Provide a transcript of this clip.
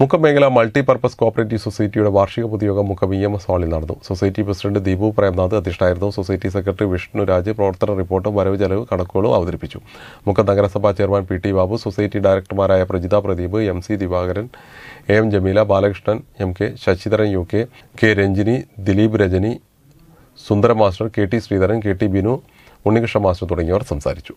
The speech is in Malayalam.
മുക്കം മേഖല മൾട്ടിപർപ്പസ് കോപ്പറേറ്റീവ് സൊസൈറ്റിയുടെ വാർഷിക പൊതുയോഗം മുക്കം ഇ എം എസ് ഹാളിൽ നടന്നു സൊസൈറ്റി പ്രസിഡന്റ് ദീപു പ്രേംനാഥ് അധ്യക്ഷനായിരുന്നു സൊസൈറ്റി സെക്രട്ടറി വിഷ്ണു രാജ് പ്രവർത്തന റിപ്പോർട്ടും വരവ് ചെലവ് കണക്കുകളും അവതരിപ്പിച്ചു മുക്കം നഗരസഭാ chairman P T Babu society ഡയറക്ടർമാരായ Prajitha Pradeep M C Divakaran A M Jameela Balakrishnan M K Sasidharan U K K Ranjini Dileep Rajani Sundara master K T Sreedharan K T Binu Unnikrishna master തുടങ്ങിയവർ സംസാരിച്ചു